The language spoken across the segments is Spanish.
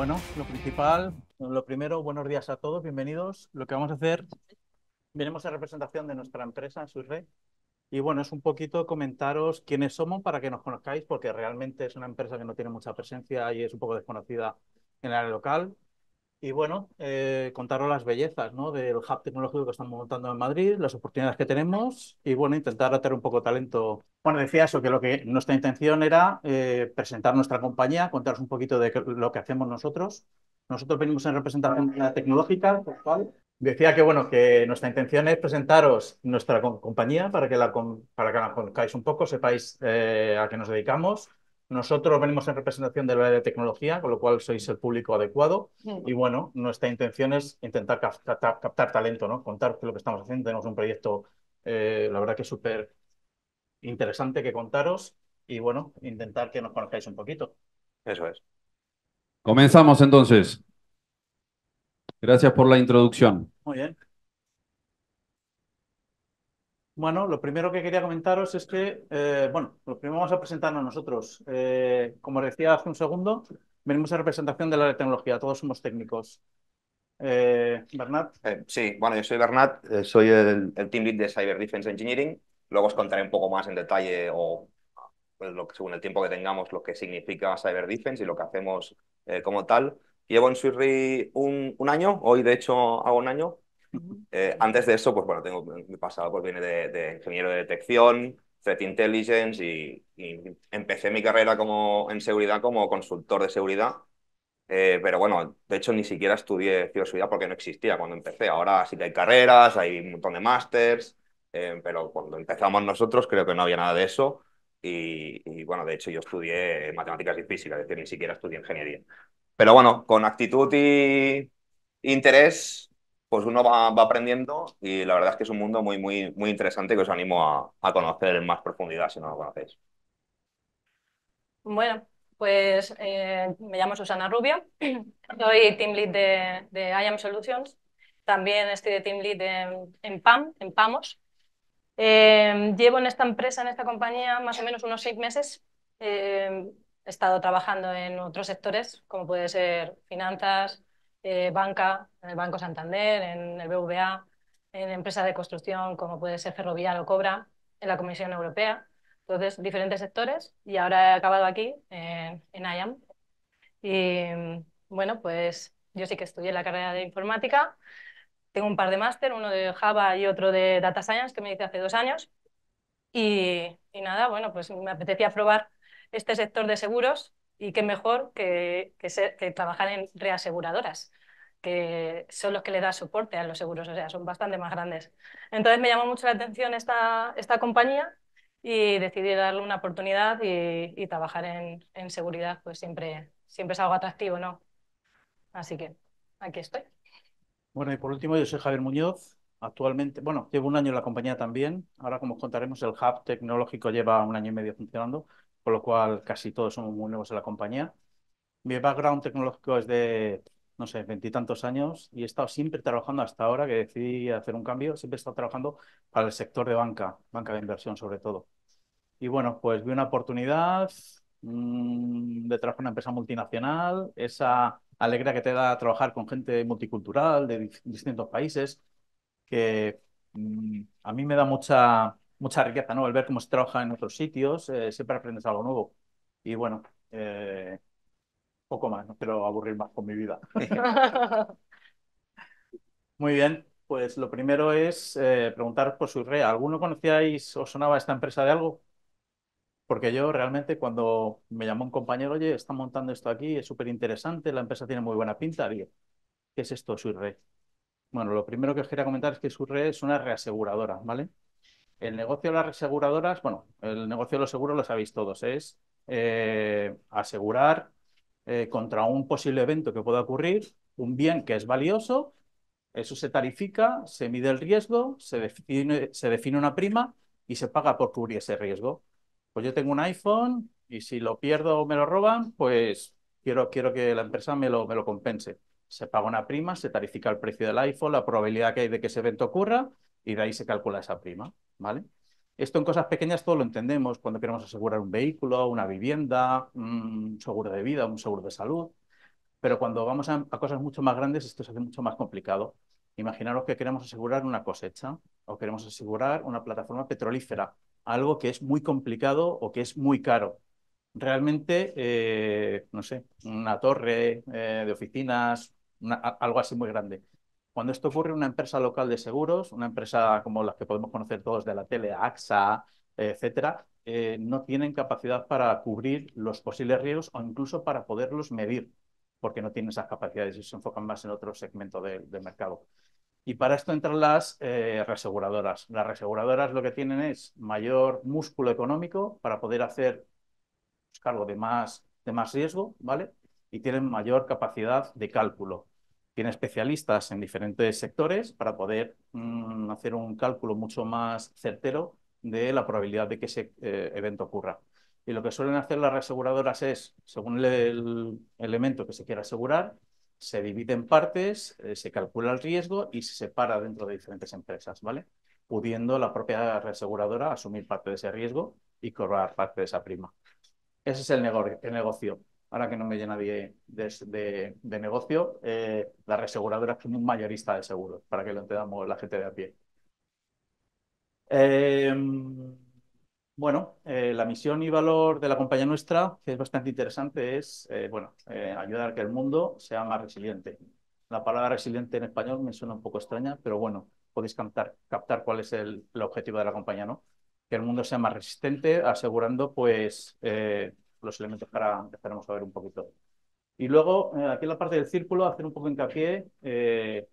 Bueno, lo principal, lo primero, buenos días a todos, bienvenidos. Lo que vamos a hacer, venimos a representación de nuestra empresa, Surrey, y bueno, es un poquito comentaros quiénes somos para que nos conozcáis, porque realmente es una empresa que no tiene mucha presencia y es un poco desconocida en el área local. Y bueno, eh, contaros las bellezas ¿no? del hub tecnológico que estamos montando en Madrid, las oportunidades que tenemos y bueno, intentar atraer un poco de talento bueno, decía eso, que, lo que nuestra intención era eh, presentar nuestra compañía, contaros un poquito de lo que hacemos nosotros. Nosotros venimos en representación tecnológica, por cual decía que bueno, que nuestra intención es presentaros nuestra compañía para que la, para que la conozcáis un poco, sepáis eh, a qué nos dedicamos. Nosotros venimos en representación del área de tecnología, con lo cual sois el público adecuado. Y bueno, nuestra intención es intentar captar, talento, ¿no? Contar lo que estamos haciendo. Tenemos un proyecto, eh, la verdad que súper interesante que contaros y bueno, intentar que nos conozcáis un poquito. Eso es. Comenzamos entonces. Gracias por la introducción. Muy bien. Bueno, lo primero que quería comentaros es que, eh, bueno, lo primero vamos a presentarnos nosotros. Eh, como decía hace un segundo, venimos a representación de la tecnología, todos somos técnicos. Eh, Bernat. sí, bueno, yo soy Bernat, soy el, Team Lead de Cyber Defense Engineering Luego os contaré un poco más en detalle o pues, lo según el tiempo que tengamos lo que significa Cyber Defense y lo que hacemos eh, como tal. Llevo en Swissri un, un, año, hoy de hecho hago un año. Eh, antes de eso, pues bueno, tengo mi pasado pues viene de, ingeniero de detección, threat intelligence y, empecé mi carrera como en seguridad como consultor de seguridad. Eh, pero bueno, de hecho ni siquiera estudié ciberseguridad porque no existía cuando empecé. Ahora sí que hay carreras, hay un montón de másters, eh, pero cuando empezamos nosotros creo que no había nada de eso y, bueno, de hecho yo estudié matemáticas y física, es decir, ni siquiera estudié ingeniería. Pero bueno, con actitud y interés, pues uno va, aprendiendo y la verdad es que es un mundo muy, muy, muy interesante que os animo a, conocer en más profundidad si no lo conocéis. Bueno, pues eh, me llamo Susana Rubia, soy team lead de, de IAM Solutions, también estoy de team lead en, en PAM, en PAMOS, Em, llevo en esta empresa, en esta compañía, más o menos unos seis meses. Em, he estado trabajando en otros sectores, como puede ser finanzas, eh, banca, en el Banco Santander, en el BVA, en empresas de construcción, como puede ser Ferrovial o Cobra, en la Comisión Europea. Entonces, diferentes sectores. Y ahora he acabado aquí, en IAM. Y bueno, pues yo sí que estudié la carrera de informática tengo un par de máster, uno de Java y otro de Data Science que me hice hace dos años. Y, nada, bueno, pues me apetecía probar este sector de seguros y qué mejor que, trabajar en reaseguradoras, que son los que le dan soporte a los seguros, o sea, son bastante más grandes. Entonces me llamó mucho la atención esta, compañía y decidí darle una oportunidad y, trabajar en, en, seguridad, pues siempre, siempre es algo atractivo, ¿no? Así que aquí estoy. Bueno, y por último, yo soy Javier Muñoz. Actualmente, bueno, llevo un año en la compañía también. Ahora, como os contaremos, el hub tecnológico lleva un año y medio funcionando, con lo cual casi todos somos muy nuevos en la compañía. Mi background tecnológico es de, no sé, veintitantos años y he estado siempre trabajando hasta ahora que decidí hacer un cambio. Siempre he estado trabajando para el sector de banca, banca de inversión sobre todo. Y bueno, pues vi una oportunidad mm, de trabajar en una empresa multinacional. Esa Alegra que te da trabajar con gente multicultural de distintos países, que mm, a mí me da mucha, mucha riqueza, ¿no? El ver cómo se trabaja en otros sitios, eh, siempre aprendes algo nuevo. Y bueno, eh, poco más, no quiero aburrir más con mi vida. Muy bien, pues lo primero es eh, preguntar por su ¿Alguno conocíais o sonaba esta empresa de algo? Porque yo realmente cuando me llamó un compañero, oye, están montando esto aquí, es súper interesante, la empresa tiene muy buena pinta, digo, ¿qué es esto, Surre? Bueno, lo primero que os quería comentar es que Surre es una reaseguradora, ¿vale? El negocio de las reaseguradoras, bueno, el negocio de los seguros lo sabéis todos, es eh, asegurar eh, contra un posible evento que pueda ocurrir un bien que es valioso, eso se tarifica, se mide el riesgo, se define una prima y se paga por cubrir ese riesgo pues yo tengo un iPhone y si lo pierdo o me lo roban, pues quiero, quiero que la empresa me lo, me lo compense. Se paga una prima, se tarifica el precio del iPhone, la probabilidad que hay de que ese evento ocurra y de ahí se calcula esa prima, ¿vale? Esto en cosas pequeñas todo lo entendemos cuando queremos asegurar un vehículo, una vivienda, un seguro de vida, un seguro de salud. Pero cuando vamos a, a cosas mucho más grandes, esto se hace mucho más complicado. Imaginaros que queremos asegurar una cosecha o queremos asegurar una plataforma petrolífera algo que es muy complicado o que es muy caro. Realmente, eh, no sé, una torre eh, de oficinas, algo así muy grande. Cuando esto ocurre, una empresa local de seguros, una empresa como las que podemos conocer todos de la tele, AXA, etcétera, eh, no tienen capacidad para cubrir los posibles riesgos o incluso para poderlos medir, porque no tienen esas capacidades y se enfocan más en otro segmento del de mercado. Y para esto entran las eh, reaseguradoras. Las reaseguradoras lo que tienen es mayor músculo económico para poder hacer cargo de más, de más riesgo, ¿vale? Y tienen mayor capacidad de cálculo. Tienen especialistas en diferentes sectores para poder mm, hacer un cálculo mucho más certero de la probabilidad de que ese eh, evento ocurra. Y lo que suelen hacer las reaseguradoras es, según el elemento que se quiera asegurar, se divide en partes, eh, se calcula el riesgo y se separa dentro de diferentes empresas, ¿vale? Pudiendo la propia reaseguradora asumir parte de ese riesgo y cobrar parte de esa prima. Ese es el, negocio. Ahora que no me llena nadie de, negocio, eh, la reaseguradora es un mayorista de seguros, para que lo entendamos la gente de a pie. Eh, bueno, eh, la misión y valor de la compañía nuestra, que es bastante interesante, es eh, bueno, eh, ayudar a que el mundo sea más resiliente. La palabra resiliente en español me suena un poco extraña, pero bueno, podéis captar, cuál es el, objetivo de la compañía, ¿no? Que el mundo sea más resistente, asegurando pues los elementos que ahora empezaremos a ver un poquito. Y luego, aquí en la parte del círculo, hacer un poco hincapié, el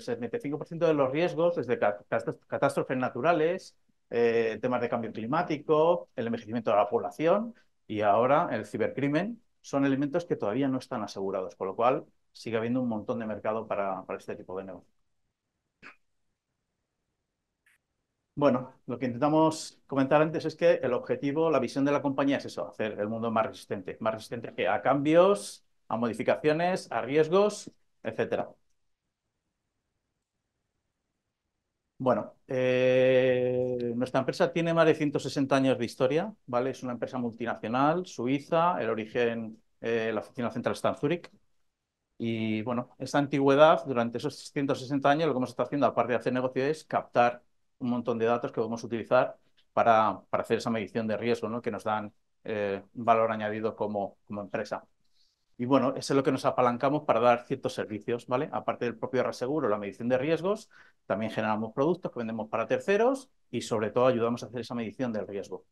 75% de los riesgos, desde catástrofes naturales, eh, temas de cambio climático, el envejecimiento de la población y ahora el cibercrimen, son elementos que todavía no están asegurados, con lo cual sigue habiendo un montón de mercado para, para este tipo de negocio. Bueno, lo que intentamos comentar antes es que el objetivo, la visión de la compañía es eso, hacer el mundo más resistente, más resistente a cambios, a modificaciones, a riesgos, etcétera. Bueno, eh, nuestra empresa tiene más de 160 años de historia, ¿vale? Es una empresa multinacional, suiza, el origen, eh, la oficina central está en Zurich Y bueno, esta antigüedad, durante esos 160 años, lo que hemos estado haciendo, aparte de hacer negocio, es captar un montón de datos que podemos utilizar para, hacer esa medición de riesgo, ¿no? Que nos dan eh, valor añadido como empresa. Y bueno, eso es lo que nos apalancamos para dar ciertos servicios, ¿vale? Aparte del propio Raseguro, la medición de riesgos, también generamos productos que vendemos para terceros y sobre todo ayudamos a hacer esa medición del riesgo.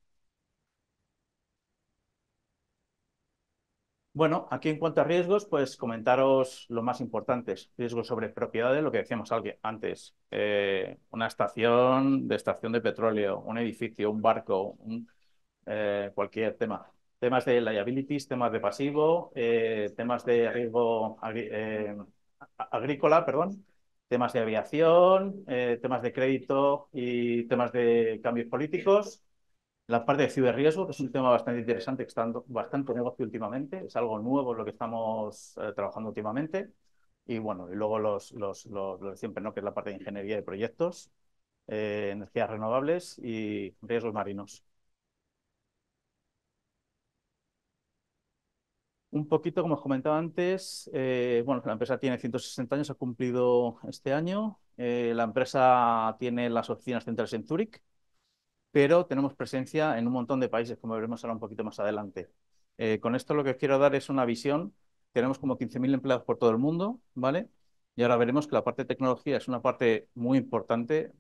Bueno, aquí en cuanto a riesgos, pues comentaros lo más importantes. Riesgos sobre propiedades, lo que decíamos antes. Eh, una estación de estación de petróleo, un edificio, un barco, eh, cualquier tema temas de liabilities, temas de pasivo, eh, temas de riesgo eh, agrícola, perdón, temas de aviación, eh, temas de crédito y temas de cambios políticos. La parte de ciberriesgo, que es un tema bastante interesante, que está dando bastante negocio últimamente, es algo nuevo lo que estamos trabajando últimamente. Y bueno, y luego los, los, siempre, ¿no? que es la parte de ingeniería de proyectos, energías renovables y riesgos marinos. Un poquito, como os comentaba antes, eh, bueno, la empresa tiene 160 años, ha cumplido este año. Eh, la empresa tiene las oficinas centrales en Zurich, pero tenemos presencia en un montón de países, como veremos ahora un poquito más adelante. Eh, con esto lo que os quiero dar es una visión. Tenemos como 15.000 empleados por todo el mundo, ¿vale? Y ahora veremos que la parte de tecnología es una parte muy importante.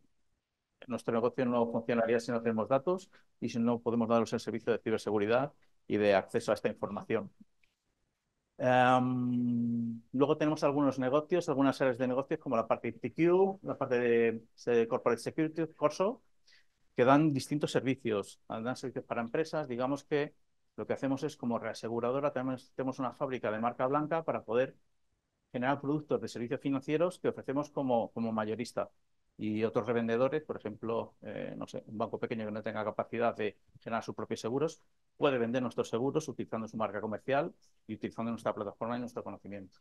Nuestro negocio no funcionaría si no tenemos datos y si no podemos daros el servicio de ciberseguridad y de acceso a esta información. Em, luego tenemos algunos negocios, algunas áreas de negocios como la parte de la parte de Corporate Security, Corso, que dan distintos servicios. Dan servicios para empresas. Digamos que lo que hacemos es como reaseguradora, tenemos, una fábrica de marca blanca para poder generar productos de servicios financieros que ofrecemos como mayorista y otros revendedores, por ejemplo, eh, no sé, un banco pequeño que no tenga capacidad de generar sus propios seguros, puede vender nuestros seguros utilizando su marca comercial y utilizando nuestra plataforma y nuestro conocimiento.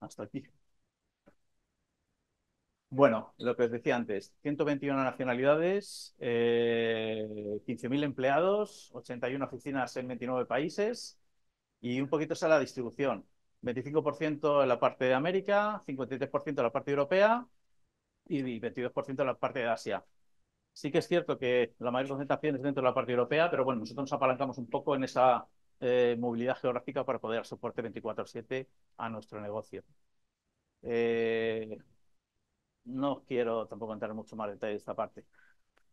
Hasta aquí. Bueno, lo que os decía antes, 121 nacionalidades, 15.000 eh, empleados, 81 oficinas en 29 países y un poquito esa la distribución. 25% en la parte de América, 53% en la parte europea y 22% en la parte de Asia. Sí que es cierto que la mayor concentración es dentro de la parte europea, pero bueno, nosotros nos apalancamos un poco en esa eh, movilidad geográfica para poder dar soporte 24/7 a nuestro negocio. Eh, no quiero tampoco entrar mucho más detalle de esta parte.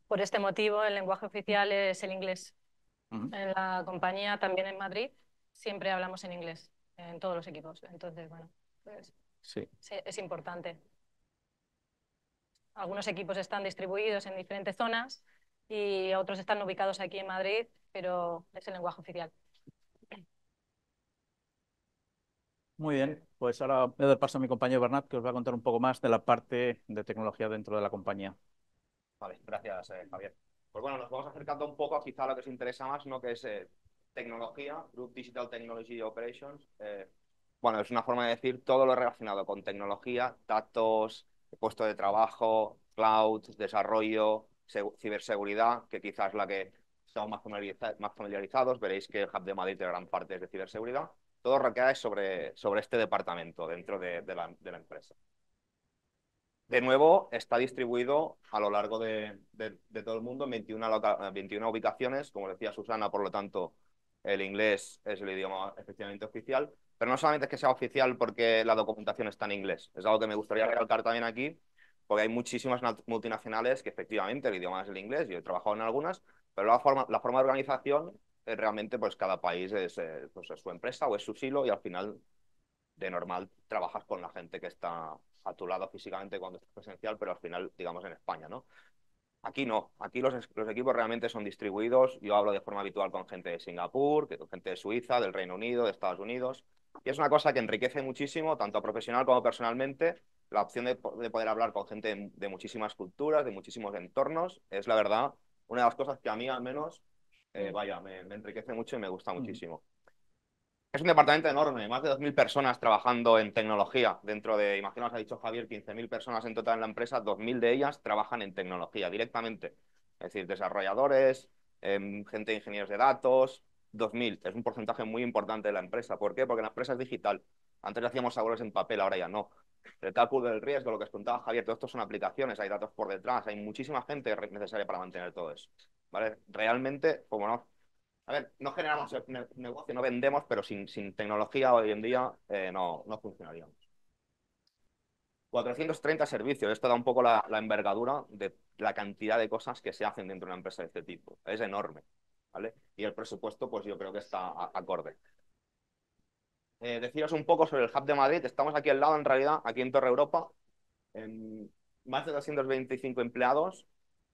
Por este motivo, el lenguaje oficial es el inglés. En la compañía, también en Madrid, siempre hablamos en inglés en todos los equipos. Entonces, bueno, pues es importante. Algunos equipos están distribuidos en diferentes zonas y otros están ubicados aquí en Madrid, pero es el lenguaje oficial. Muy bien, pues ahora voy a dar paso a mi compañero Bernat, que os va a contar un poco más de la parte de tecnología dentro de la compañía. Vale, gracias, eh, Javier. Pues bueno, nos vamos acercando un poco a quizá lo que os interesa más, ¿no? que es eh, tecnología, Group Digital Technology Operations, eh, bueno, es una forma de decir todo lo relacionado con tecnología, datos, puesto de trabajo, cloud, desarrollo, ciberseguridad, que quizás la que estamos más, familiarizados, veréis que el Hub de Madrid tiene gran parte es de ciberseguridad, todo recae sobre, sobre este departamento dentro de, la, empresa. De nuevo, está distribuido a lo largo de, todo el mundo en 21, ubicaciones, como decía Susana, por lo tanto, el inglés es el idioma efectivamente oficial, pero no solamente es que sea oficial porque la documentación está en inglés, es algo que me gustaría recalcar también aquí, porque hay muchísimas multinacionales que efectivamente el idioma es el inglés, yo he trabajado en algunas, pero la forma, la forma de organización es eh, realmente pues cada país es, eh, pues, su empresa o es su silo y al final de normal trabajas con la gente que está a tu lado físicamente cuando estás presencial, pero al final, digamos, en España, ¿no? Aquí no, aquí los, equipos realmente son distribuidos. Yo hablo de forma habitual con gente de Singapur, con gente de Suiza, del Reino Unido, de Estados Unidos. Y es una cosa que enriquece muchísimo, tanto profesional como personalmente, la opción de, poder hablar con gente de, muchísimas culturas, de muchísimos entornos. Es la verdad, una de las cosas que a mí al menos, eh, vaya, me, enriquece mucho y me gusta mm. muchísimo. Es un departamento enorme, más de 2.000 personas trabajando en tecnología. Dentro de, imaginaos, ha dicho Javier, 15.000 personas en total en la empresa, 2.000 de ellas trabajan en tecnología directamente. Es decir, desarrolladores, em, gente de ingenieros de datos, 2.000. Es un porcentaje muy importante de la empresa. ¿Por qué? Porque la empresa es digital. Antes hacíamos sabores en papel, ahora ya no. El cálculo del riesgo, lo que os contaba Javier, todo esto son aplicaciones, hay datos por detrás, hay muchísima gente necesaria para mantener todo eso. ¿Vale? Realmente, como no, a ver, no generamos negocio, no vendemos, pero sin, tecnología hoy en día eh, no, funcionaríamos. 430 servicios. Esto da un poco la, envergadura de la cantidad de cosas que se hacen dentro de una empresa de este tipo. Es enorme. Y el presupuesto, pues yo creo que está acorde. Eh, deciros un poco sobre el Hub de Madrid. Estamos aquí al lado, en realidad, aquí en Torre Europa. más de 225 empleados.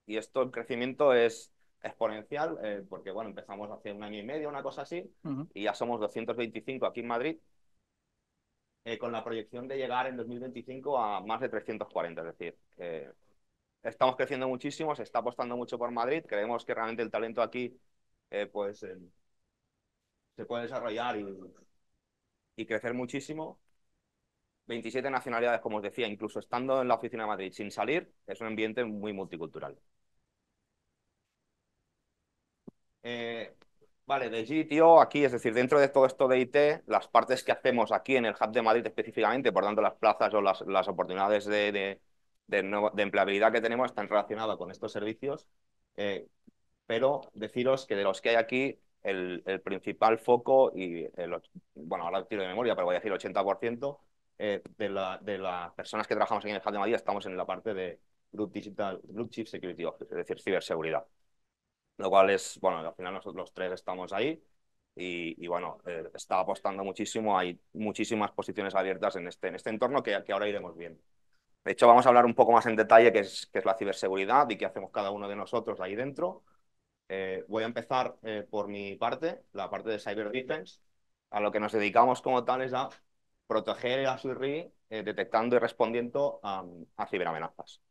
Y esto, el crecimiento es exponencial, eh, porque bueno, empezamos hace un año y medio, una cosa así, y ya somos 225 aquí en Madrid, eh, con la proyección de llegar en 2025 a más de 340, es decir, estamos creciendo muchísimo, se está apostando mucho por Madrid, creemos que realmente el talento aquí eh, pues se puede desarrollar y, y crecer muchísimo. 27 nacionalidades, como os decía, incluso estando en la oficina de Madrid sin salir, es un ambiente muy multicultural. Eh, vale, de GTO aquí, es decir, dentro de todo esto de IT, las partes que hacemos aquí en el Hub de Madrid específicamente, por tanto las plazas o las, oportunidades de, de, empleabilidad que tenemos están relacionadas con estos servicios, eh, pero deciros que de los que hay aquí, el, principal foco, y bueno, ahora tiro de memoria, pero voy a decir 80%, eh, de, las personas que trabajamos aquí en el Hub de Madrid estamos en la parte de Group Digital, Group Chief Security es decir, ciberseguridad lo cual es, bueno, al final nosotros los tres estamos ahí y, bueno, eh, está apostando muchísimo, hay muchísimas posiciones abiertas en este, en este entorno que, ahora iremos viendo. De hecho, vamos a hablar un poco más en detalle qué es, qué es la ciberseguridad y qué hacemos cada uno de nosotros ahí dentro. Eh, voy a empezar eh, por mi parte, la parte de Cyber Defense. A lo que nos dedicamos como tal es a proteger a SWIRI detectando y respondiendo a, a ciberamenazas.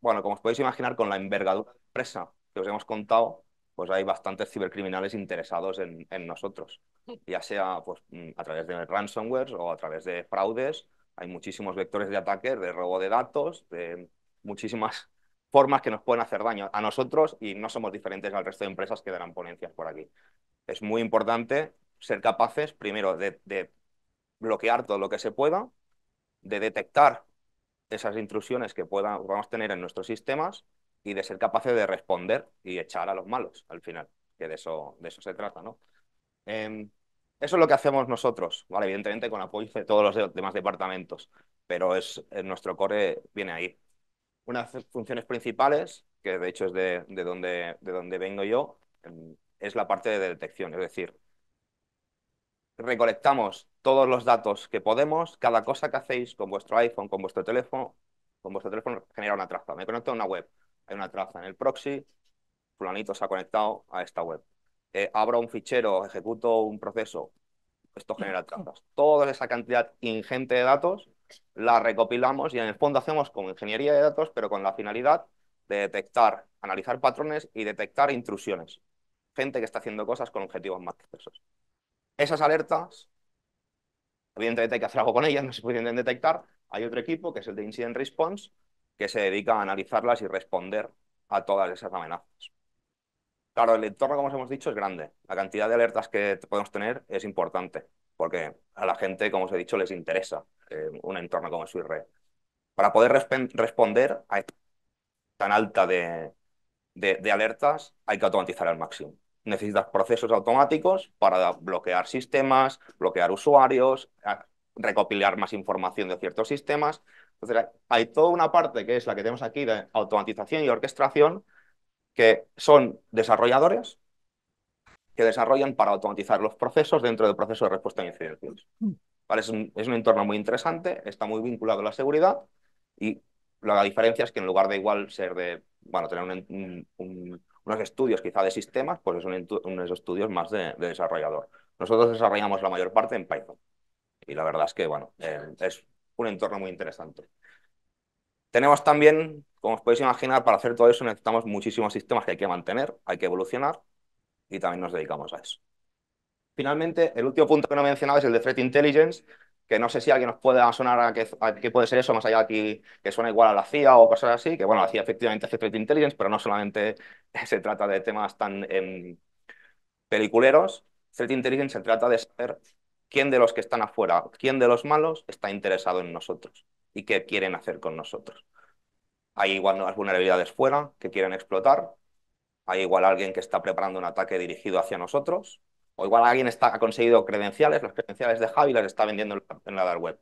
bueno, como os podéis imaginar, con la envergadura de la empresa os hemos contado, pues hay bastantes cibercriminales interesados en, nosotros, ya sea pues, mm, a través de ransomware o a través de fraudes. Hay muchísimos vectores de ataque de robo de datos, de muchísimas formas que nos pueden hacer daño a nosotros y no somos diferentes al resto de empresas que darán ponencias por aquí. Es muy importante ser capaces, primero, de, bloquear todo lo que se pueda, de detectar esas intrusiones que puedan, a tener en nuestros sistemas y de ser capaces de responder y echar a los malos al final, que de eso, de eso se trata, ¿no? Em, eso es lo que hacemos nosotros, ¿vale? Evidentemente con apoyo de todos los demás departamentos, pero es, nuestro core viene ahí. Unas funciones principales, que de hecho es de, donde, de donde vengo yo, em, es la parte de detección, es decir, recolectamos todos los datos que podemos, cada cosa que hacéis con vuestro iPhone, con vuestro teléfono, con vuestro teléfono genera una traza. Me conecto a una web, hay una traza en el proxy, fulanito se ha conectado a esta web. Eh, abro un fichero, ejecuto un proceso, esto genera trazas. Toda esa cantidad ingente de datos la recopilamos y en el fondo hacemos como ingeniería de datos, pero con la finalidad de detectar, analizar patrones y detectar intrusiones. Gente que está haciendo cosas con objetivos más diversos. Esas alertas, evidentemente hay que hacer algo con ellas, no se pueden detectar. Hay otro equipo que es el de Incident Response, que se dedica a analizarlas y responder a todas esas amenazas. Claro, el entorno, como os hemos dicho, es grande. La cantidad de alertas que podemos tener es importante, porque a la gente, como os he dicho, les interesa eh, un entorno como SWIRRE... Para poder responder a esta tan alta de, de, de alertas, hay que automatizar al máximo. Necesitas procesos automáticos para bloquear sistemas, bloquear usuarios, recopilar más información de ciertos sistemas entonces, hay toda una parte que es la que tenemos aquí de automatización y orquestación, que son desarrolladores que desarrollan para automatizar los procesos dentro del proceso de respuesta a incidentes mm. Es, un, entorno muy interesante, está muy vinculado a la seguridad y la diferencia es que en lugar de igual ser de, bueno, tener unos estudios quizá de sistemas, pues son unos estudios más de, desarrollador. Nosotros desarrollamos la mayor parte en Python. Y la verdad es que, bueno, eh, es un entorno muy interesante. Tenemos también, como os podéis imaginar, para hacer todo eso necesitamos muchísimos sistemas que hay que mantener, hay que evolucionar y también nos dedicamos a eso. Finalmente, el último punto que no he mencionado es el de Threat Intelligence, que no sé si alguien nos puede sonar a qué puede ser eso, más allá de aquí, que suena igual a la CIA o cosas así, que bueno, la CIA efectivamente hace Threat Intelligence, pero no solamente se trata de temas tan em, peliculeros. Threat Intelligence se trata de saber quién de los que están afuera, quién de los malos está interesado en nosotros y qué quieren hacer con nosotros. Hay igual nuevas vulnerabilidades fuera que quieren explotar, hay igual alguien que está preparando un ataque dirigido hacia nosotros, o igual alguien está, ha conseguido credenciales, las credenciales de Javi las está vendiendo en la, dark web.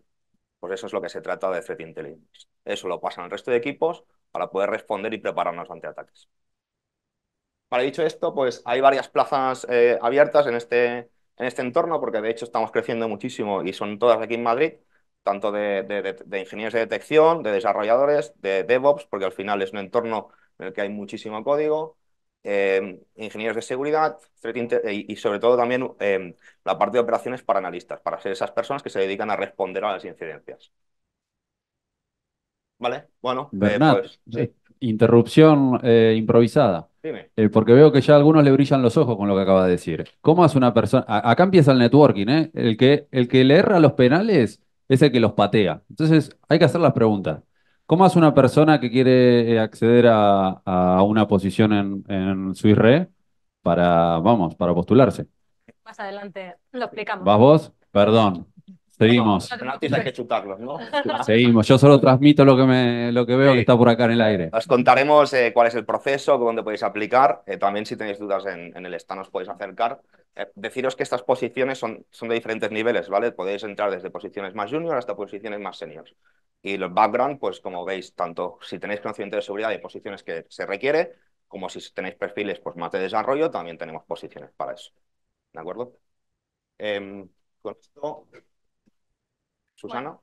Pues eso es lo que se trata de Threat Intelligence. Eso lo pasan al resto de equipos para poder responder y prepararnos ante ataques. Para dicho esto, pues hay varias plazas eh, abiertas en este, en este entorno, porque de hecho estamos creciendo muchísimo y son todas aquí en Madrid, tanto de, ingenieros de detección, de desarrolladores, de DevOps, porque al final es un entorno en el que hay muchísimo código, eh, ingenieros de seguridad y, sobre todo también eh, la parte de operaciones para analistas, para ser esas personas que se dedican a responder a las incidencias. ¿Vale? Bueno, eh, pues, interrupción improvisada. Eh, porque veo que ya a algunos le brillan los ojos con lo que acaba de decir. ¿Cómo hace una persona? Acá empieza el networking, ¿eh? El que, el que le erra los penales es el que los patea. Entonces, hay que hacer las preguntas. ¿Cómo hace una persona que quiere eh, acceder a, una posición en, en para, vamos, para postularse? Más adelante lo explicamos. ¿Vas vos? Perdón. Seguimos. No, que chutarlo ¿no? Seguimos. Yo solo transmito lo que, me, lo que veo que está por acá en el aire. Os contaremos eh, cuál es el proceso, dónde podéis aplicar. Eh, también si tenéis dudas en, el stand os podéis acercar. Eh, deciros que estas posiciones son, son de diferentes niveles, ¿vale? Podéis entrar desde posiciones más junior hasta posiciones más seniors. Y los background, pues como veis, tanto si tenéis conocimiento de seguridad y posiciones que se requiere, como si tenéis perfiles pues, más de desarrollo, también tenemos posiciones para eso. ¿De acuerdo? Em, con esto Susana.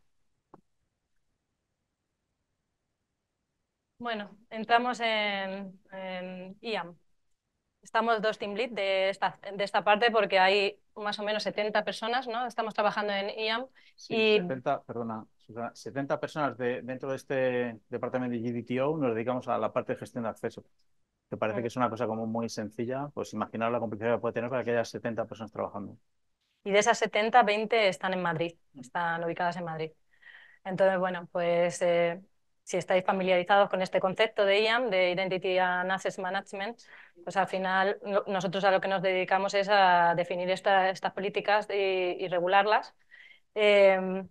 Bueno, entramos en, IAM. Estamos dos team lead de esta, de esta parte porque hay más o menos 70 personas, ¿no? Estamos trabajando en IAM. Sí, y... 70, perdona, 70 personas de, dentro de este departamento de GDTO nos dedicamos a la parte de gestión de acceso. ¿Te parece que es una cosa como muy sencilla? Pues imaginar la complicidad que puede tener para aquellas 70 personas trabajando y de esas 70, 20 están en Madrid, están ubicadas en Madrid. Entonces, bueno, pues eh, si estáis familiarizados con este concepto de IAM, de Identity and Access Management, pues al final nosotros a lo que nos dedicamos es a definir esta, estas políticas y, regularlas. Eh,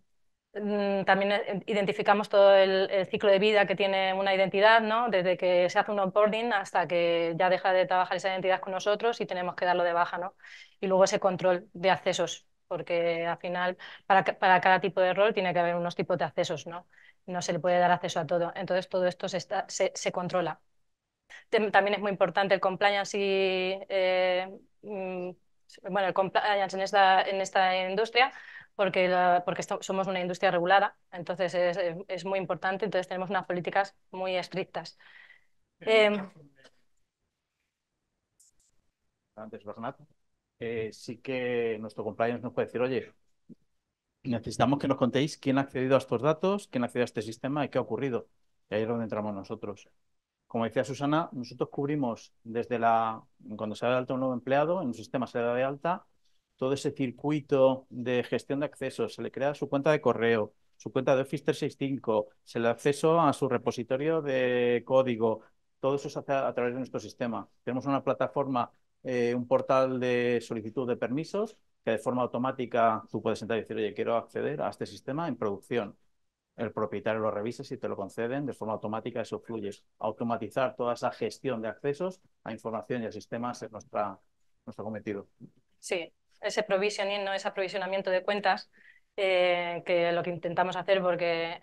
Mm, también eh, identificamos todo el, ciclo de vida que tiene una identidad, ¿no? desde que se hace un onboarding hasta que ya deja de trabajar esa identidad con nosotros y tenemos que darlo de baja. ¿no? Y luego ese control de accesos, porque al final para, para cada tipo de rol tiene que haber unos tipos de accesos, ¿no? no se le puede dar acceso a todo. Entonces todo esto se, se, se controla. También es muy importante el compliance eh, mm, bueno, el en esta, en esta industria porque, porque somos una industria regulada, entonces es, es, muy importante, entonces tenemos unas políticas muy estrictas. Em, antes, Bernat, eh, sí que nuestro compliance nos puede decir, oye, necesitamos que nos contéis quién ha accedido a estos datos, quién ha accedido a este sistema y qué ha ocurrido. Y ahí es donde entramos nosotros. Como decía Susana, nosotros cubrimos desde la cuando se da de alta un nuevo empleado, en un sistema se da de alta, todo ese circuito de gestión de accesos, se le crea su cuenta de correo, su cuenta de Office 365, se le da acceso a su repositorio de código, todo eso se hace a, través de nuestro sistema. Tenemos una plataforma, eh, un portal de solicitud de permisos, que de forma automática tú puedes entrar y decir, oye, quiero acceder a este sistema en producción. El propietario lo revisa si te lo conceden, de forma automática eso fluye. Automatizar toda esa gestión de accesos a información y a sistemas es nuestra, nuestro cometido. Sí, ese provisioning, ¿no? ese aprovisionamiento de cuentas, eh, que lo que intentamos hacer porque eh,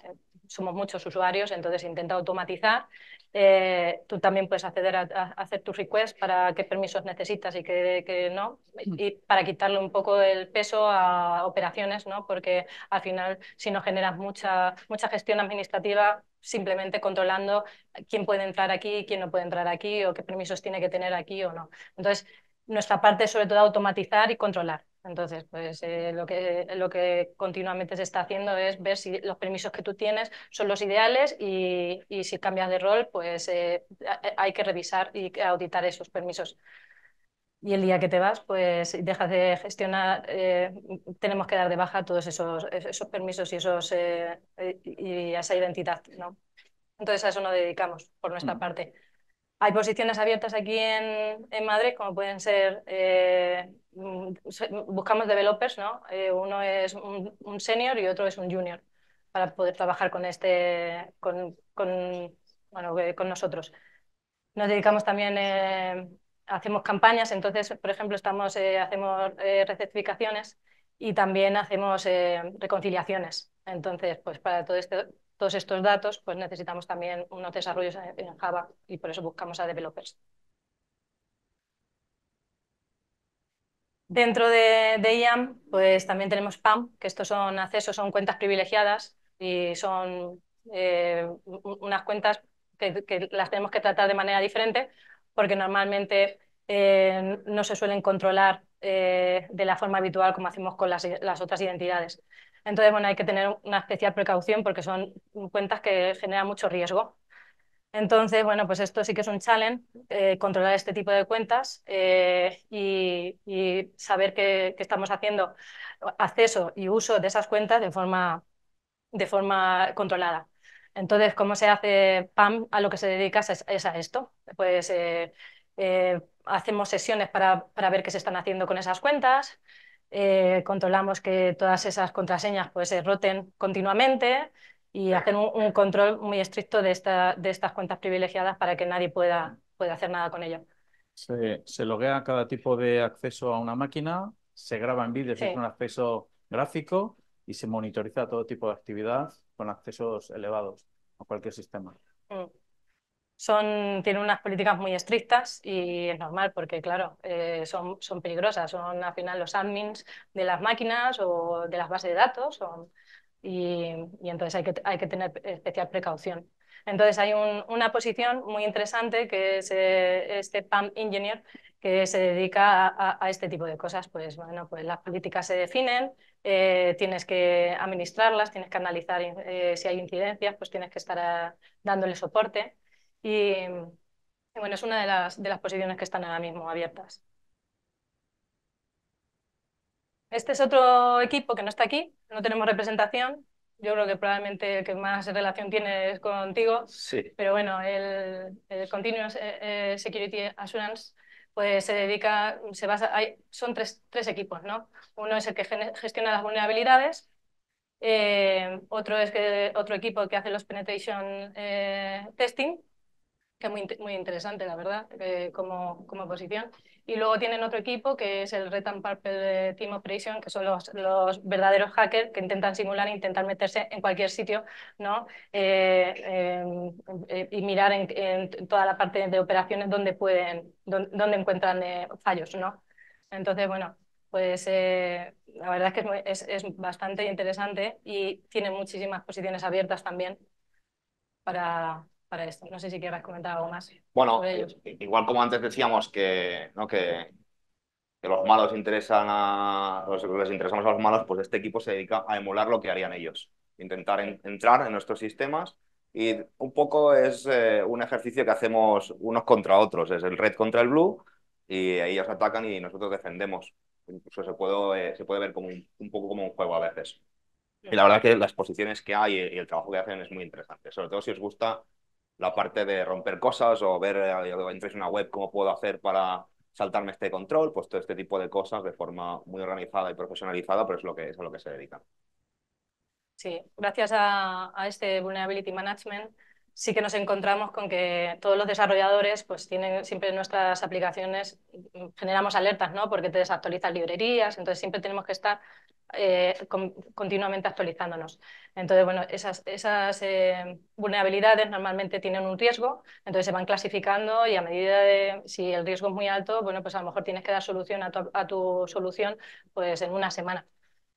somos muchos usuarios, entonces intenta automatizar. Eh, tú también puedes acceder a, hacer tus requests para qué permisos necesitas y qué, no, mm. y para quitarle un poco el peso a operaciones, ¿no? porque al final si no generas mucha, mucha gestión administrativa, simplemente controlando quién puede entrar aquí, quién no puede entrar aquí, o qué permisos tiene que tener aquí o no. Entonces, nuestra parte sobre todo automatizar y controlar. Entonces, pues eh, lo, que, lo que continuamente se está haciendo es ver si los permisos que tú tienes son los ideales y, y si cambias de rol, pues eh, eh, hay que revisar y auditar esos permisos. Y el día que te vas, pues dejas de gestionar, tenemos que dar de baja todos esos, esos permisos y, esos, y esa identidad, ¿no? Entonces a eso nos dedicamos por nuestra mm. parte. Hay posiciones abiertas aquí en, en Madrid, como pueden ser, eh, mm, buscamos developers, ¿no? Eh, uno es un, senior y otro es un junior para poder trabajar con este, con, con, eh, nosotros. Nos dedicamos también, hacemos campañas, entonces, por ejemplo, estamos, hacemos recertificaciones y también hacemos reconciliaciones. Entonces, pues para todo esto, todos estos datos, pues necesitamos también unos desarrollos en Java y por eso buscamos a developers. Dentro de, IAM, pues también tenemos PAM, que estos son accesos, son cuentas privilegiadas y son eh, unas cuentas que, las tenemos que tratar de manera diferente porque normalmente eh, no se suelen controlar eh, de la forma habitual como hacemos con las, las otras identidades. Entonces, bueno, hay que tener una especial precaución porque son cuentas que generan mucho riesgo. Entonces, bueno, pues esto sí que es un challenge, eh, controlar este tipo de cuentas eh, y, saber que, estamos haciendo acceso y uso de esas cuentas de forma, de forma controlada. Entonces, ¿cómo se hace PAM? A lo que se dedica es, a esto. Pues eh, hacemos sesiones para, para ver qué se están haciendo con esas cuentas, eh, controlamos que todas esas contraseñas pues, se roten continuamente y hacen un, control muy estricto de, esta, de estas cuentas privilegiadas para que nadie pueda, pueda hacer nada con ello. Se, loguea cada tipo de acceso a una máquina, se en vídeos, sí. es un acceso gráfico y se monitoriza todo tipo de actividad con accesos elevados a cualquier sistema. Mm tienen unas políticas muy estrictas y es normal porque, claro, eh, son, peligrosas, son al final los admins de las máquinas o de las bases de datos y, entonces hay que, tener especial precaución. Entonces hay una posición muy interesante que es eh, este PAM Engineer que se dedica a, este tipo de cosas. Pues bueno, pues las políticas se definen, eh, tienes que administrarlas, tienes que analizar si hay incidencias, pues tienes que estar dándole soporte. Y, bueno, es una de las, de las posiciones que están ahora mismo abiertas. Este es otro equipo que no está aquí, no tenemos representación. Yo creo que probablemente el que más relación tiene es contigo. Sí. Pero bueno, el, Continuous eh, eh, Security Assurance pues se dedica, se basa, hay, son tres, tres, equipos, ¿no? Uno es el que gestiona las vulnerabilidades, eh, otro es que, otro equipo que hace los penetration testing que es muy, muy interesante, la verdad, eh, como, como, posición. Y luego tienen otro equipo que es el Red and Purple eh, Team Operation, que son los, los verdaderos hackers que intentan simular, e intentar meterse en cualquier sitio ¿no? Eh, em, y mirar en, en, toda la parte de operaciones donde, pueden, donde, encuentran fallos. ¿no? Entonces, bueno, pues la verdad es que es, bastante interesante y tiene muchísimas posiciones abiertas también para, para esto. No sé si quieras comentar algo más. Bueno, igual como antes decíamos que, ¿no? que, los malos interesan a los les interesamos a los malos, pues este equipo se dedica a emular lo que harían ellos, intentar entrar en nuestros sistemas y un poco es eh, un ejercicio que hacemos unos contra otros, es el red contra el blue y ellos atacan y nosotros defendemos. Incluso se puede, eh, se puede ver como un, un, poco como un juego a veces. Y la verdad que las posiciones que hay y el trabajo que hacen es muy interesante, sobre todo si os gusta la parte de romper cosas o ver, eh, entréis en una web, cómo puedo hacer para saltarme este control, pues todo este tipo de cosas de forma muy organizada y profesionalizada, pero es, lo que, es a lo que se dedica. Sí, gracias a este Vulnerability Management sí que nos encontramos con que todos los desarrolladores pues tienen siempre nuestras aplicaciones generamos alertas, ¿no? Porque te desactualizan librerías, entonces siempre tenemos que estar eh, continuamente actualizándonos. Entonces, bueno, esas, esas eh, vulnerabilidades normalmente tienen un riesgo, entonces se van clasificando y a medida de si el riesgo es muy alto, bueno, pues a lo mejor tienes que dar solución a tu, a tu solución pues en una semana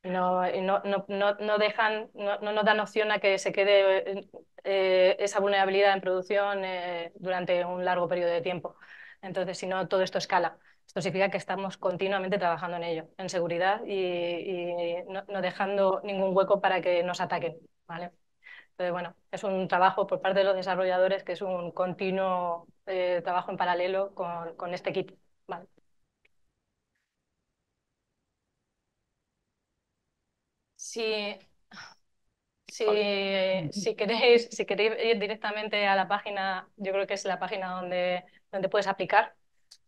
no, no, no, no dejan, no, nos dan opción a que se quede eh, eh, esa vulnerabilidad en producción eh, durante un largo periodo de tiempo. Entonces, si no, todo esto escala. Esto significa que estamos continuamente trabajando en ello, en seguridad y, no, dejando ningún hueco para que nos ataquen. ¿vale? Entonces, bueno, es un trabajo por parte de los desarrolladores que es un continuo trabajo en paralelo con, con este kit. si, si, queréis, si queréis ir directamente a la página, yo creo que es la página donde, donde puedes aplicar,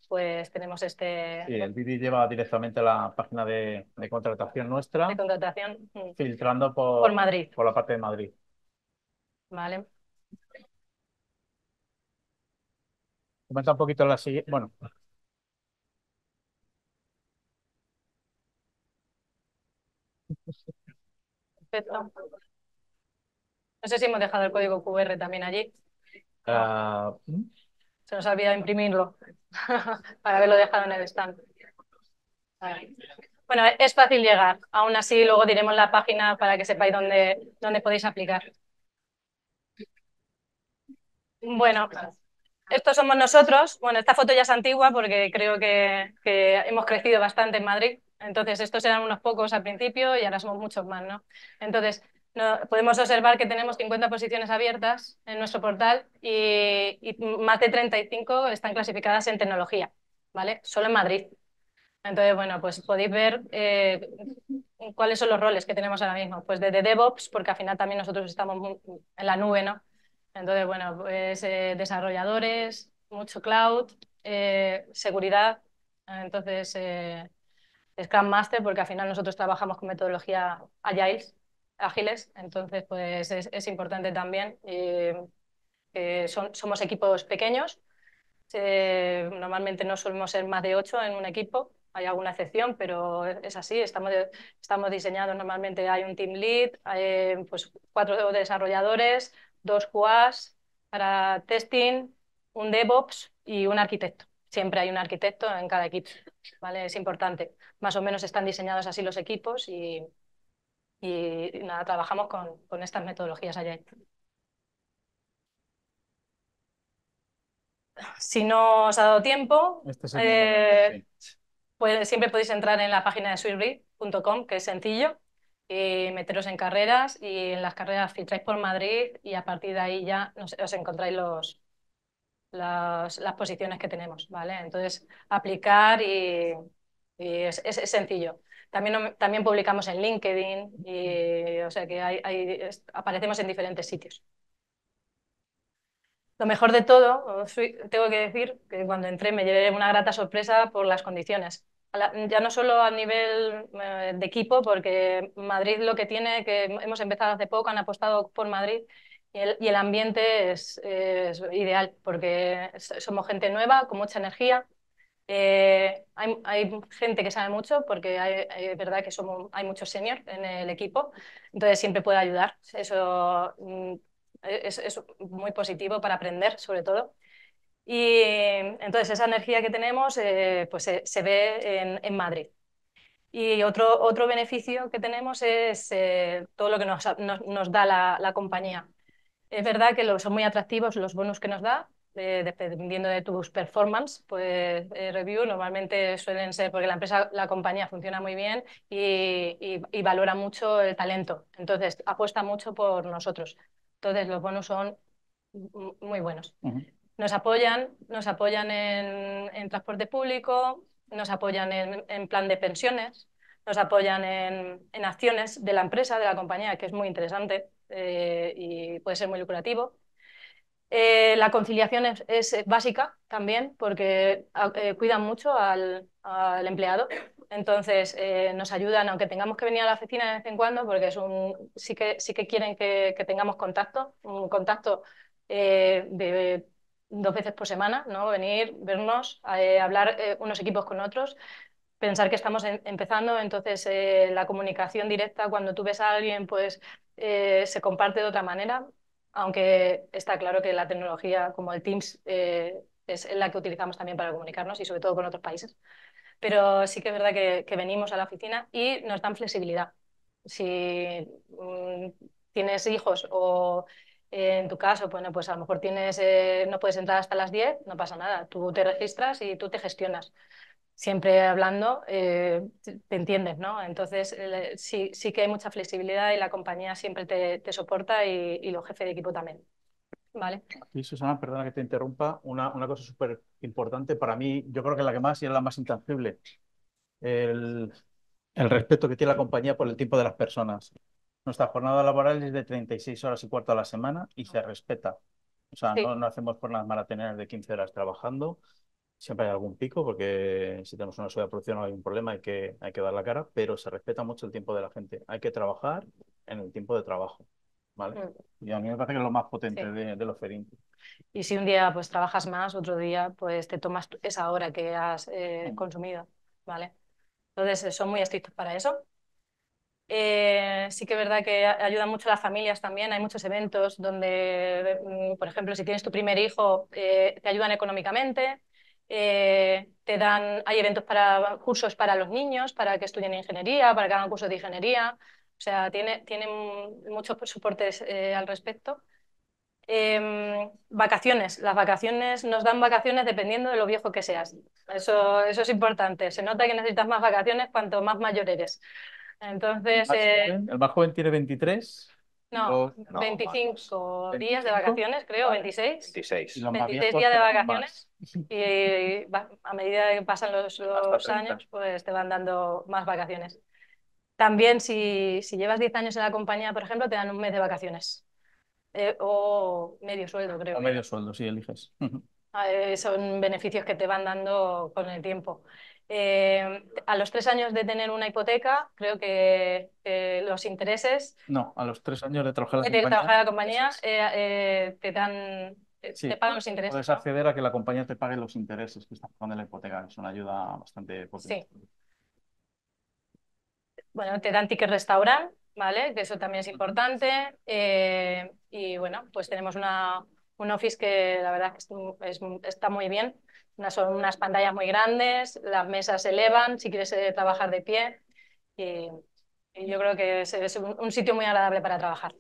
pues tenemos este... Sí, el vídeo lleva directamente a la página de, contratación nuestra. De contratación. Mm, filtrando por, por Por la parte de Madrid. Vale. Comenta un poquito la siguiente. Bueno, Perfecto. No sé si hemos dejado el código QR también allí. Ah, ¿Mm? Se nos ha olvidado imprimirlo para haberlo dejado en el stand. Bueno, es fácil llegar. Aún así, luego diremos la página para que sepáis dónde, dónde podéis aplicar. Bueno, estos somos nosotros. Bueno, esta foto ya es antigua porque creo que hemos crecido bastante en Madrid. Entonces, estos eran unos pocos al principio y ahora somos muchos más, ¿no? Entonces, no, podemos observar que tenemos 50 posiciones abiertas en nuestro portal y, más de 35 están clasificadas en tecnología, ¿vale? Solo en Madrid. Entonces, bueno, pues podéis ver eh, cuáles son los roles que tenemos ahora mismo. Pues desde DevOps, porque al final también nosotros estamos en la nube, ¿no? Entonces, bueno, pues eh, desarrolladores, mucho cloud, eh, seguridad, entonces Scrum Master, porque al final nosotros trabajamos con metodología agiles, ágiles, entonces pues es, importante también. somos equipos pequeños, normalmente no solemos ser más de ocho en un equipo, hay alguna excepción, pero es así, estamos, estamos diseñados normalmente, hay un team lead, pues cuatro desarrolladores, dos QAs para testing, un DevOps y un arquitecto siempre hay un arquitecto en cada equipo, ¿vale? Es importante. Más o menos están diseñados así los equipos y, nada, trabajamos con, estas metodologías allá. Si no os ha dado tiempo, este eh, siempre podéis entrar en la página de swirly.com, que es sencillo, y meteros en carreras y en las carreras filtráis por Madrid y a partir de ahí ya os encontráis los, las, posiciones que tenemos, ¿vale? Entonces, aplicar y, es, sencillo. También, también publicamos en LinkedIn, y, o sea que aparecemos en diferentes sitios. Lo mejor de todo, tengo que decir que cuando entré me llevé una grata sorpresa por las condiciones. Ya no solo a nivel eh, de equipo, porque Madrid lo que tiene, que hemos empezado hace poco, han apostado por Madrid y el, ambiente es, ideal porque somos gente nueva, con mucha energía. Eh, hay, hay, gente que sabe mucho porque es verdad que somos, hay muchos seniors en el equipo, entonces siempre puede ayudar. Eso mm, es, muy positivo para aprender, sobre todo. Y entonces esa energía que tenemos eh, pues se, ve en, en, Madrid. Y otro, otro beneficio que tenemos es eh, todo lo que nos, nos, nos da la, la, compañía. Es verdad que son muy atractivos los bonos que nos da, eh, dependiendo de tus performance, pues eh, review normalmente suelen ser porque la empresa, la compañía funciona muy bien y, valora mucho el talento. Entonces, apuesta mucho por nosotros. Entonces, los bonos son muy buenos. Nos apoyan, nos apoyan en, transporte público, nos apoyan en, plan de pensiones, nos apoyan en acciones de la empresa, de la compañía, que es muy interesante eh, y puede ser muy lucrativo. Eh, la conciliación es, eh, básica también porque cuidan mucho al, empleado, entonces nos ayudan, aunque tengamos que venir a la oficina de vez en cuando, porque es sí, que, sí que quieren que, tengamos contacto, un contacto de dos veces por semana, ¿no? venir, vernos, hablar unos equipos con otros, pensar que estamos empezando, entonces la comunicación directa, cuando tú ves a alguien, pues eh, se comparte de otra manera, aunque está claro que la tecnología como el Teams eh, es la que utilizamos también para comunicarnos y sobre todo con otros países. Pero sí que es verdad que, venimos a la oficina y nos dan flexibilidad. Si mm, tienes hijos o eh, en tu caso, bueno, pues a lo mejor tienes, no puedes entrar hasta las 10, no pasa nada. Tú te registras y tú te gestionas siempre hablando, eh, te entiendes, ¿no? Entonces, eh, sí, que hay mucha flexibilidad y la compañía siempre te, te soporta y, y, los jefes de equipo también. Vale. Y Susana, perdona que te interrumpa, una, una cosa súper importante para mí, yo creo que la que más y es la más intangible, el, el respeto que tiene la compañía por el tiempo de las personas. Nuestra jornada laboral es de 36 horas y cuarto a la semana y se respeta. O sea, no, no, hacemos jornadas maratones de 15 horas trabajando, siempre hay algún pico, porque si tenemos una producción hay un problema, hay que, hay que dar la cara, pero se respeta mucho el tiempo de la gente. Hay que trabajar en el tiempo de trabajo. ¿Vale? Mm. Y a mí me parece que es lo más potente de, los ferín Y si un día pues trabajas más, otro día pues te tomas esa hora que has eh, mm. consumido, ¿vale? Entonces eh, son muy estrictos para eso. Eh, sí que es verdad que ayudan mucho a las familias también. Hay muchos eventos donde, mm, por ejemplo, si tienes tu primer hijo, te ayudan económicamente. Eh, te dan, hay eventos para cursos para los niños, para que estudien ingeniería, para que hagan cursos de ingeniería. O sea, tiene, tienen muchos soportes eh, al respecto. Em, vacaciones. Las vacaciones nos dan vacaciones dependiendo de lo viejo que seas. Eso, eso es importante. Se nota que necesitas más vacaciones cuanto más mayor eres. Entonces. El más, eh, joven, tiene 23. No, 25 días de vacaciones, creo, 26. 26. días de pues, vacaciones. Y a medida que pasan los, años, pues te van dando más vacaciones. También si, si, llevas 10 años en la compañía, por ejemplo, te dan un mes de vacaciones. Eh, o medio sueldo, creo. O medio sueldo, si eliges. Ah, eh, son beneficios que te van dando con el tiempo. Eh, a los tres años de tener una hipoteca, creo que, los intereses... No, a los tres años de trabajar en la compañía... Trabajar eh, eh, te dan... te pagan los intereses. Puedes acceder a que la compañía te pague los intereses que estás pagando en la hipoteca, es una ayuda bastante Sí. Bueno, te dan ticket restaurant ¿vale? Que eso también es importante. y bueno, pues tenemos una, un office que la verdad que está muy bien son unas pantallas muy grandes, las mesas se elevan, si quieres eh, trabajar de pie. Y, yo creo que es, un, sitio muy agradable para trabajar.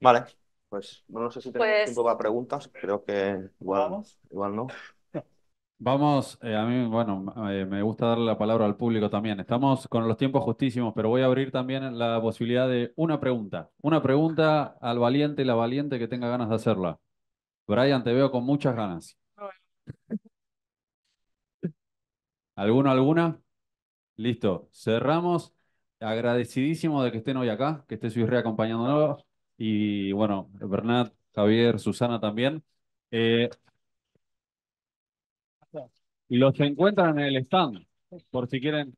Vale, pues no sé si tenemos pues tiempo para preguntas. Creo que igual, igual no. Vamos, eh, a mí, bueno, eh, me gusta darle la palabra al público también. Estamos con los tiempos justísimos, pero voy a abrir también la posibilidad de una pregunta. Una pregunta al valiente, y la valiente que tenga ganas de hacerla. Brian, te veo con muchas ganas. ¿Alguno, alguna? Listo, cerramos. Agradecidísimo de que estén hoy acá, que esté Suirre acompañándonos. Y bueno, Bernat, Javier, Susana también. Y eh, los encuentran en el stand, por si quieren.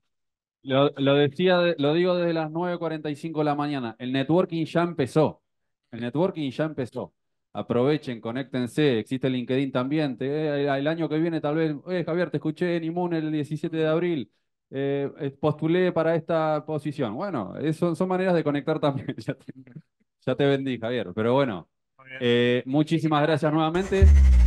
Lo, lo decía, lo digo desde las 9.45 de la mañana. El networking ya empezó. El networking ya empezó aprovechen, conéctense, existe LinkedIn también. Eh, el, año que viene tal vez, eh, Javier, te escuché en Imun el 17 de abril, eh, postulé para esta posición. Bueno, son maneras de conectar también. ya, te, bendí Javier, pero bueno. muchísimas gracias nuevamente.